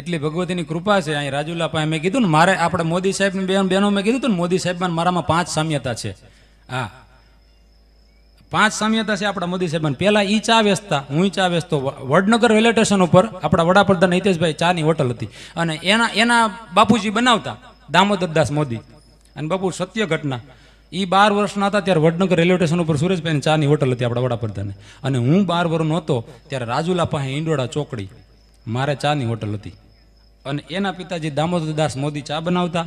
એટલી ભગવતીની કૃપા છે અહીં રાજુલાપાએ મેં કીધું ને મારે આપણે મોદી સાહેબની બેન બહેનો મેં કીધું ને મોદી સાહેબમાં મારામાં પાંચ સામ્યતા છે હા પાંચ સામ્યતા છે આપણા મોદી સાહેબને પહેલાં એ ચા વેચતા હું ચા વેચતો વડનગર રેલવે સ્ટેશન ઉપર આપણા વડાપ્રધાન હિતેશભાઈ ચાની હોટલ હતી અને એના એના બાપુજી બનાવતા દામોદરદાસ મોદી અને બાપુ સત્ય ઘટના એ બાર વર્ષના હતા ત્યારે વડનગર રેલવે સ્ટેશન ઉપર સુરેશભાઈની ચાની હોટલ હતી આપણા વડાપ્રધાને અને હું બાર વર્ષનો હતો ત્યારે રાજુલા પાસે ઈંડોળા ચોકડી મારે ચાની હોટલ હતી અને એના પિતાજી દામોદરદાસ મોદી ચા બનાવતા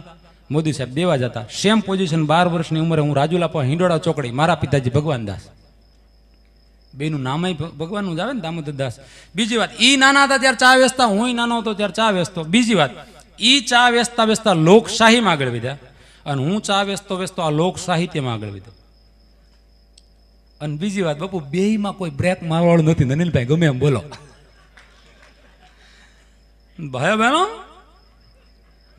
મોદી સાહેબ દેવા જતા સેમ પોઝિશન બાર વર્ષની ઉંમરે હું રાજુલા પર હિંડોળા ચોકડી મારા પિતાજી ભગવાનદાસ બેનું નામ ભગવાનનું જ આવે ને દામોદરદાસ બીજી વાત એ નાના હતા ત્યારે ચા વેચતા હું નાનો હતો ત્યારે ચા વેચતો બીજી વાત એ ચા વેચતા વેચતા લોકશાહીમાં આગળ વધ્યા અને હું ચા વેચતો વેચતો આ લોક સાહિત્યમાં આગળ વધ્યો અને બીજી વાત બાપુ બેયમાં કોઈ બ્રેક મારવાળું નથી અનિલભાઈ ગમે એમ બોલો ભાઈ બહેનો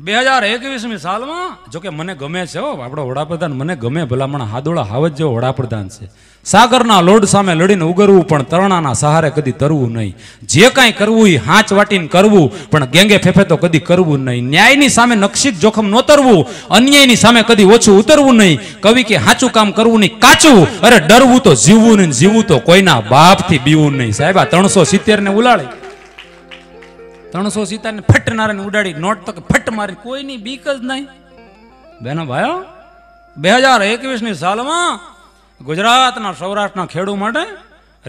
બે હજાર એકવીસમી સાલમાં જોકે મને ગમે છે હો આપણો વડાપ્રધાન મને ગમે ભલામણ હાદોળા હાવજ જેવો વડાપ્રધાન છે સાગરના લોડ સામે લડીને ઉગરવું પણ તરણાના સહારે કદી તરવું નહીં જે કાંઈ કરવું એ હાંચ વાટીને કરવું પણ ગેંગે ફેફે તો કદી કરવું નહીં ન્યાયની સામે નક્ષિત જોખમ નોતરવું અન્યાયની સામે કદી ઓછું ઉતરવું નહીં કવિ કે હાચું કામ કરવું નહીં કાચું અરે ડરવું તો જીવવું નહીં જીવવું તો કોઈના બાપથી બીવું નહીં સાહેબ આ ત્રણસો સિત્તેરને ઉલાળી ત્રણસો સીતાને ફટ નારાને ઉડાડી નોટ તો કે ફટ મારી કોઈની બીક જ નહીં બેનો ભાઈઓ બે હજાર એકવીસની સાલમાં ગુજરાતના સૌરાષ્ટ્રના ખેડૂ માટે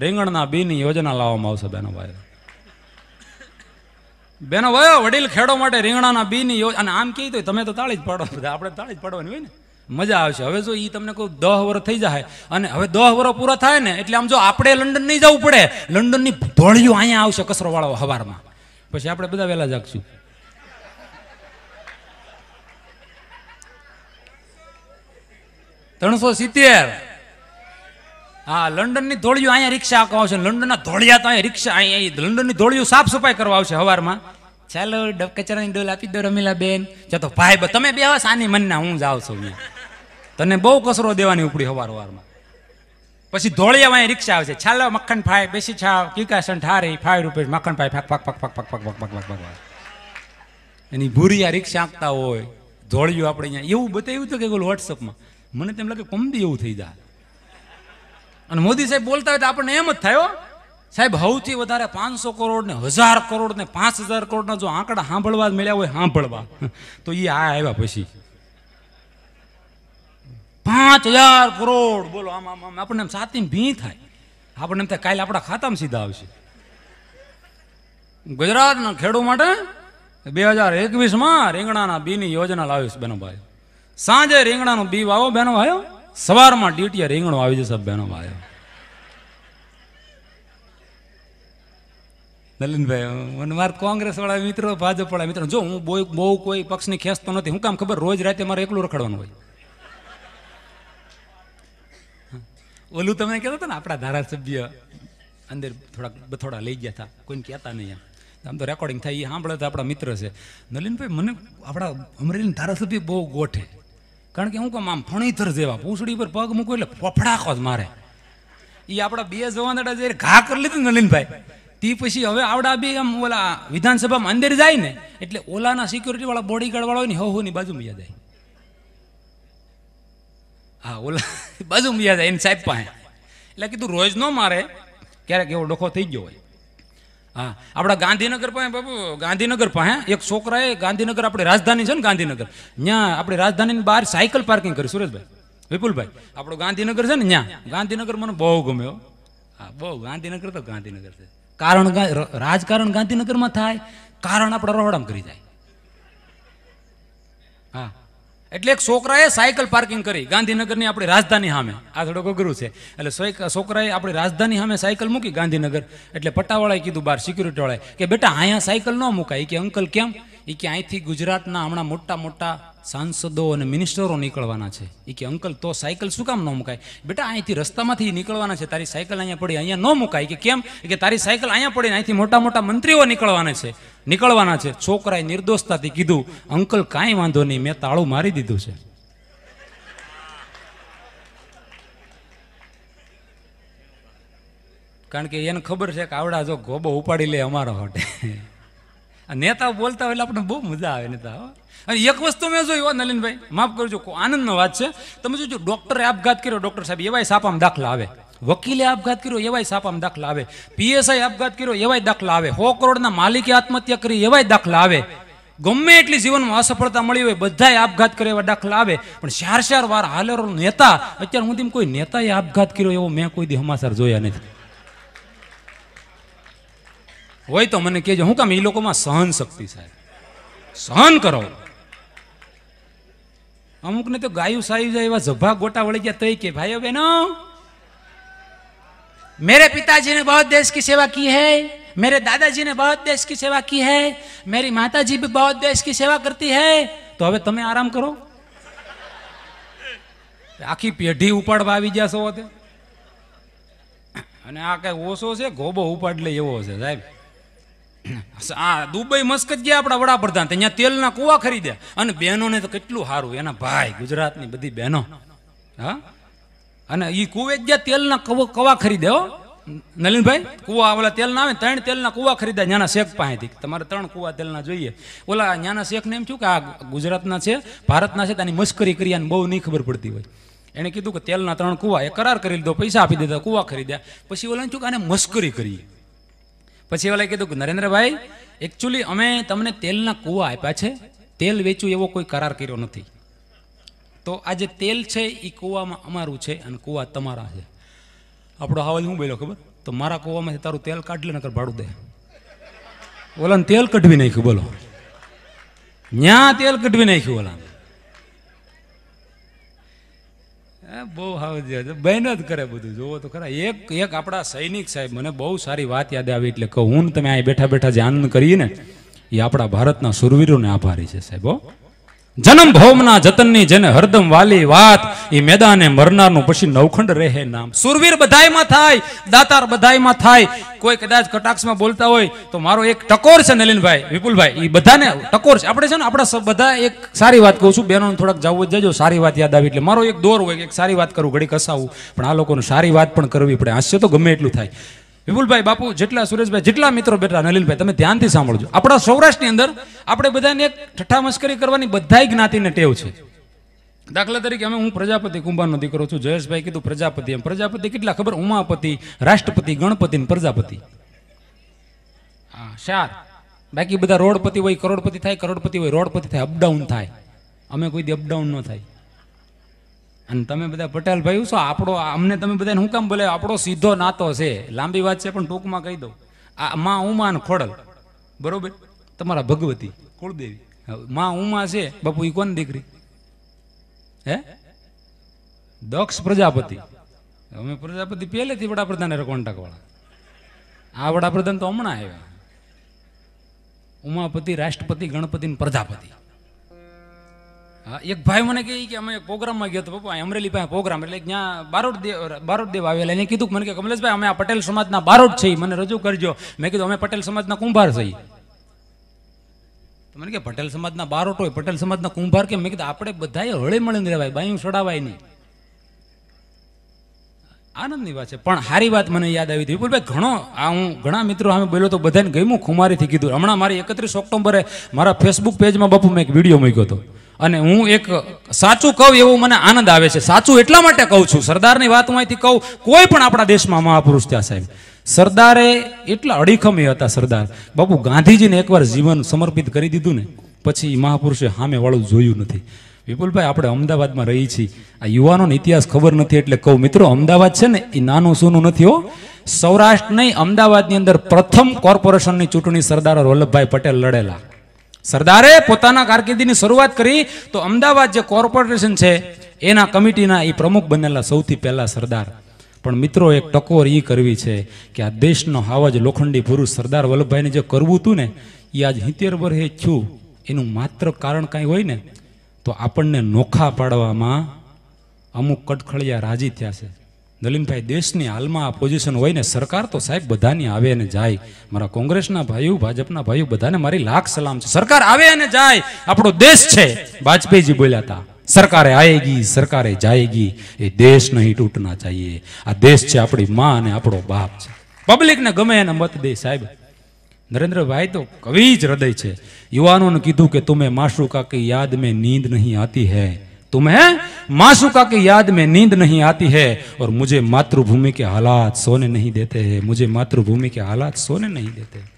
રીંગણના બીની યોજના લાવવામાં આવશે બેનો ભાઈ બેનો ભાઈઓ વડીલ ખેડો માટે રીંગણાના બીની યોજના અને આમ કહી તો તમે તો તાળી જ પાડો આપણે તાળી જ પાડવાની હોય ને મજા આવશે હવે જો એ તમને કોઈ દહ વર્ષ થઈ જાય અને હવે દહ વર્ષ પૂરા થાય ને એટલે આમ જો આપણે લંડન નહીં જવું પડે લંડનની ધોળિયું અહીંયા આવશે કચરો વાળો હવારમાં પછી આપણે બધા વહેલા જાગશું ત્રણસો સિત્તેર હા લંડનની ધોળિયું અહીંયા રિક્ષા આંકવા આવશે લંડનના ધોળિયા તો અહીંયા રિક્ષા અહીંયા લંડનની ધોળિયું સાફ સફાઈ કરવા આવશે હવારમાં ચાલો કચરાની ડોલ આપી દો રમીલા બેન ચા તો ભાઈ તમે બે આની મનના હું જાઉં છું તને બહુ કચરો દેવાની ઉપડી હવાર હવારમાં પછી ધોળિયામાં રિક્ષા આવે છે છાલો મક્ખન ફાય બેસી છાવ કિકાસન ઠારી ફાય રૂપિયા મક્ખન ફાય ફાક ફાક ફાક ફાક ફાક ફાક ફાક ફાક ફાક એની ભૂરી આ રિક્ષા આંકતા હોય ધોળિયું આપણે અહીંયા એવું બતાવ્યું હતું કે ઓલું વોટ્સઅપમાં મને તેમ લાગે કમદી એવું થઈ જાય અને મોદી સાહેબ બોલતા હોય તો આપણને એમ જ થયો સાહેબ સૌથી વધારે પાંચસો કરોડ ને હજાર કરોડ ને પાંચ હજાર કરોડના જો આંકડા સાંભળવા મળ્યા હોય સાંભળવા તો એ આ આવ્યા પછી પાંચ હજાર કરોડ બોલો આમ આમ આમ આપણને એમ સાતી ભી થાય આપણને એમ થાય કાલે આપણા ખાતામાં સીધા આવશે ગુજરાતના ખેડૂ માટે બે હજાર એકવીસમાં રીંગણાના બીની યોજના લાવીશ બેનો ભાઈ સાંજે રીંગણાનું બી વાવો બેનો ભાઈઓ સવારમાં ડ્યુટીએ રીંગણું આવી જશે બેનો ભાઈઓ નલિનભાઈ મને કોંગ્રેસ વાળા મિત્રો ભાજપવાળા મિત્રો જો હું બહુ બહુ કોઈ પક્ષની ખેંચતો નથી હું કામ ખબર રોજ રાતે મારે એકલું રખડવાનું હોય ઓલું તમે કહેતા હતા ને આપણા ધારાસભ્ય અંદર થોડાક બથોડા લઈ ગયા હતા કોઈને કહેતા નહીં આમ આમ તો રેકોર્ડિંગ થાય એ સાંભળે તો આપણા મિત્ર છે નલિનભાઈ મને આપણા અમરેલી ધારાસભ્ય બહુ ગોઠે કારણ કે હું કહું આમ ફણીથર જેવા પૂછડી પર પગ મૂકો એટલે ફફડાકો જ મારે એ આપણા બે જવાન જે ઘા કરી લીધી નલિનભાઈ તે પછી હવે આવડા બી એમ ઓલા વિધાનસભામાં અંદર જાય ને એટલે ઓલાના સિક્યુરિટીવાળા વાળા બોડીગાર્ડ વાળા હોય ને હો હોની બાજુમાં જાય હા ઓલા બાજુ બીજા જાય એને સાહેબ પાસે એટલે કીધું રોજ ન મારે ક્યારેક એવો ડોખો થઈ ગયો હોય હા આપણા ગાંધીનગર પાસે બાબુ ગાંધીનગર પાસે એક છોકરાએ ગાંધીનગર આપણી રાજધાની છે ને ગાંધીનગર ત્યાં આપણી રાજધાનીની બહાર સાયકલ પાર્કિંગ કરી સુરેશભાઈ વિપુલભાઈ આપણું ગાંધીનગર છે ને ત્યાં ગાંધીનગર મને બહુ ગમ્યો હા બહુ ગાંધીનગર તો ગાંધીનગર છે કારણ રાજકારણ ગાંધીનગરમાં થાય કારણ આપણા રોહડામ કરી જાય હા એટલે એક છોકરાએ સાયકલ પાર્કિંગ કરી ગાંધીનગરની આપણી રાજધાની સામે આ થોડોક અઘરું છે એટલે છોકરાએ આપણી રાજધાની સામે સાયકલ મૂકી ગાંધીનગર એટલે પટ્ટાવાળાએ કીધું બહાર સિક્યુરિટીવાળાએ કે બેટા અહીંયા સાયકલ ન મુકાય કે અંકલ કેમ એ કે અહીંથી ગુજરાતના હમણાં મોટા મોટા સાંસદો અને મિનિસ્ટરો નીકળવાના છે એ કે અંકલ તો સાયકલ શું કામ ન મુકાય બેટા અહીંથી રસ્તામાંથી નીકળવાના છે તારી સાયકલ અહીંયા પડી અહીંયા ન મુકાય કે કેમ કે તારી સાયકલ અહીંયા પડીને અહીંથી મોટા મોટા મંત્રીઓ નીકળવાના છે નીકળવાના છે છોકરાએ નિર્દોષતાથી કીધું અંકલ કાંઈ વાંધો નહીં મેં તાળું મારી દીધું છે કારણ કે એને ખબર છે કે આવડા જો ગોબો ઉપાડી લે અમારા માટે નેતા બોલતા હોય આપણને બહુ મજા આવે નેતા અને એક વસ્તુ મેં જોયું નલિનભાઈ માફ કરજો આનંદનો વાત છે તમે જોજો ડોક્ટરે આપઘાત કર્યો ડૉક્ટર સાહેબ એવાય સાપામાં દાખલા આવે વકીલે આપઘાત કર્યો એવાય સાપામાં દાખલા આવે પીએસઆઈ આપઘાત કર્યો એવાય દાખલા આવે સો કરોડના માલિકે આત્મહત્યા કરી એવાય દાખલા આવે ગમે એટલી જીવનમાં અસફળતા મળી હોય બધાએ આપઘાત કરે એવા દાખલા આવે પણ ચાર ચાર વાર હાલેરો નેતા અત્યાર સુધી કોઈ નેતાએ આપઘાત કર્યો એવો મેં કોઈ દી સમાચાર જોયા નથી હોય તો મને કહેજો હું કામ એ લોકોમાં સહન શક્તિ સાહેબ સહન કરો અમુકને તો ગાયું સાયું જાય એવા ઝભા ગોટા વળી ગયા તો કે ભાઈ બેનો मेरे पिताजी ने बहुत देश की सेवा की है मेरे दादाजी ने बहुत देश की सेवा की है मेरी माताजी भी बहुत देश की सेवा करती है તો હવે તમે આરામ કરો આખી પેઢી ઉપાડવા આવી જશો તે અને આ કઈ ઓછો છે ગોબો ઉપાડ લે એવો છે સાહેબ આ દુબઈ મસ્ક જ ગયા આપણા વડાપ્રધાન ત્યાં તેલના કુવા ખરીદ્યા અને બહેનોને તો કેટલું સારું એના ભાઈ ગુજરાતની બધી બહેનો હા અને એ કુવે જ તેલના કવા ખરીદે હો નલિનભાઈ કુવા ઓલા તેલના આવે ત્રણ તેલના કુવા ખરીદા નાના શેખ પાસેથી તમારે ત્રણ કુવા તેલના જોઈએ ઓલા નાના શેખને એમ થયું કે આ ગુજરાતના છે ભારતના છે તેની મશ્કરી કરી અને બહુ નહીં ખબર પડતી હોય એણે કીધું કે તેલના ત્રણ કુવા એ કરાર કરી લીધો પૈસા આપી દીધા કુવા ખરીદ્યા પછી ઓલાને થયું કે આને મશ્કરી કરી પછી ઓલા કીધું કે નરેન્દ્રભાઈ એકચ્યુઅલી અમે તમને તેલના કુવા આપ્યા છે તેલ વેચવું એવો કોઈ કરાર કર્યો નથી તો આ જે તેલ છે એ કૂવામાં અમારું છે અને કૂવા તમારા છે આપણો હાવલ હું બોલ્યો ખબર તો મારા કૂવામાંથી તારું તેલ કાઢી નકર ભાડું દે ઓલાને તેલ કઢવી નાખ્યું બોલો ન્યા તેલ કઢવી નાખ્યું ઓલાને બહુ હાવ બહેન જ કરે બધું જોવો તો ખરા એક એક આપણા સૈનિક સાહેબ મને બહુ સારી વાત યાદ આવી એટલે કહું હું તમે અહીં બેઠા બેઠા જે આનંદ કરીએ ને એ આપણા ભારતના સુરવીરોને આભારી છે સાહેબ હો જન્મ ભૌમના જતનની જેને હરદમ વાલી વાત એ મેદાને મરનારનું પછી નવખંડ રહે નામ સુરવીર બધાયમાં થાય દાતાર બધાયમાં થાય કોઈ કદાચ કટાક્ષમાં બોલતા હોય તો મારો એક ટકોર છે નલિનભાઈ વિપુલભાઈ એ બધાને ટકોર છે આપણે છે ને આપણા બધા એક સારી વાત કહું છું બહેનોને થોડાક જવું જજો સારી વાત યાદ આવી એટલે મારો એક દોર હોય એક સારી વાત કરું ઘડી કસાવું પણ આ લોકોને સારી વાત પણ કરવી પડે હાસ્ય તો ગમે એટલું થાય વિપુલભાઈ બાપુ જેટલા સુરેશભાઈ જેટલા મિત્રો બેઠા નલિલભાઈ તમે ધ્યાનથી સાંભળજો આપણા સૌરાષ્ટ્રની અંદર આપણે બધાને એક ઠઠ્ઠા મસ્કરી કરવાની બધાય જ્ઞાતિને ટેવ છે દાખલા તરીકે અમે હું પ્રજાપતિ કુંભારનો દીકરો છું જયેશભાઈ કીધું પ્રજાપતિ એમ પ્રજાપતિ કેટલા ખબર ઉમાપતિ રાષ્ટ્રપતિ ગણપતિ ને પ્રજાપતિ હા શાર બાકી બધા રોડપતિ હોય કરોડપતિ થાય કરોડપતિ હોય રોડપતિ થાય અપડાઉન થાય અમે કોઈ દી અપડાઉન ન થાય અને તમે બધા પટેલ ભાઈ છો આપણો અમને તમે બધાને હું કામ બોલે આપણો સીધો નાતો છે લાંબી વાત છે પણ ટૂંકમાં કહી દઉં આ માં ઉમા અને ખોડલ બરોબર તમારા ભગવતી કુળદેવી માં ઉમા છે બાપુ એ કોની દીકરી હે દક્ષ પ્રજાપતિ અમે પ્રજાપતિ પહેલેથી વડાપ્રધાન કોન્ટેક વાળા આ વડાપ્રધાન તો હમણાં આવ્યા ઉમાપતિ રાષ્ટ્રપતિ ગણપતિ પ્રજાપતિ હા એક ભાઈ મને કહે કે અમે પ્રોગ્રામમાં ગયો તો પપ્પા અમરેલી પાસે પ્રોગ્રામ એટલે ત્યાં બારોટ દેવ બારોટ દેવ આવેલા એને કીધું મને કે કમલેશભાઈ અમે આ પટેલ સમાજના બારોટ છે મને રજૂ કરજો મેં કીધું અમે પટેલ સમાજના કુંભાર છીએ મને કે પટેલ સમાજના બારોટ હોય પટેલ સમાજના કુંભાર કે મેં કીધું આપણે બધાએ હળે મળીને રહેવાય બાયું સડાવાય નહીં આનંદની વાત છે પણ સારી વાત મને યાદ આવી હતી ભાઈ ઘણો આ હું ઘણા મિત્રો સામે બોલ્યો તો બધાને ગમ્યું ખુમારીથી કીધું હમણાં મારી એકત્રીસ ઓક્ટોબરે મારા ફેસબુક પેજમાં બાપુ મેં એક વિડીયો મૂક્યો હતો અને હું એક સાચું કહું એવું મને આનંદ આવે છે સાચું એટલા માટે કહું છું સરદારની વાત હું અહીંથી કહું કોઈ પણ આપણા દેશમાં મહાપુરુષ ત્યાં સાહેબ સરદારે એટલા અડીખમ એ હતા સરદાર બાપુ ગાંધીજીને એકવાર જીવન સમર્પિત કરી દીધું ને પછી મહાપુરુષે સામે વાળું જોયું નથી વિપુલભાઈ આપણે અમદાવાદમાં રહી છીએ આ યુવાનોને ઇતિહાસ ખબર નથી એટલે કહું મિત્રો અમદાવાદ છે ને એ નાનું સૂનું નથી હો સૌરાષ્ટ્ર નહીં અમદાવાદની અંદર પ્રથમ કોર્પોરેશનની ચૂંટણી સરદાર વલ્લભભાઈ પટેલ લડેલા સરદારે પોતાના કારકિર્દીની શરૂઆત કરી તો અમદાવાદ જે કોર્પોરેશન છે એના કમિટીના એ પ્રમુખ બનેલા સૌથી પહેલા સરદાર પણ મિત્રો એક ટકોર એ કરવી છે કે આ દેશનો હાવજ લોખંડી પુરુષ સરદાર વલ્લભભાઈને જે કરવું હતું ને એ આજ હિતેર વર્ષે થયું એનું માત્ર કારણ કાંઈ હોય ને તો આપણને નોખા પાડવામાં અમુક કટખળિયા રાજી થયા છે નલિનભાઈ દેશની હાલમાં આ પોઝિશન હોય ને સરકાર તો સાહેબ બધાની આવે અને જાય મારા કોંગ્રેસના ભાઈઓ ભાજપના ભાઈઓ બધાને મારી લાખ સલામ છે સરકાર આવે અને જાય આપણો દેશ છે વાજપેયીજી બોલ્યા હતા સરકારે આવેગી સરકારે જાયગી એ દેશ નહીં તૂટના ચાહીએ આ દેશ છે આપણી માં અને આપણો બાપ છે પબ્લિકને ગમે એને મત દે સાહેબ નરેન્દ્રભાઈ તો કવિ જ હૃદય છે યુવાનોને કીધું કે તમે માસુ કાકી યાદ મેં નીંદ નહીં આતી હૈ तुम्हें मासुका की याद में नींद नहीं आती है और मुझे मातृभूमि के हालात सोने नहीं देते हैं मुझे मातृभूमि के हालात सोने नहीं देते हैं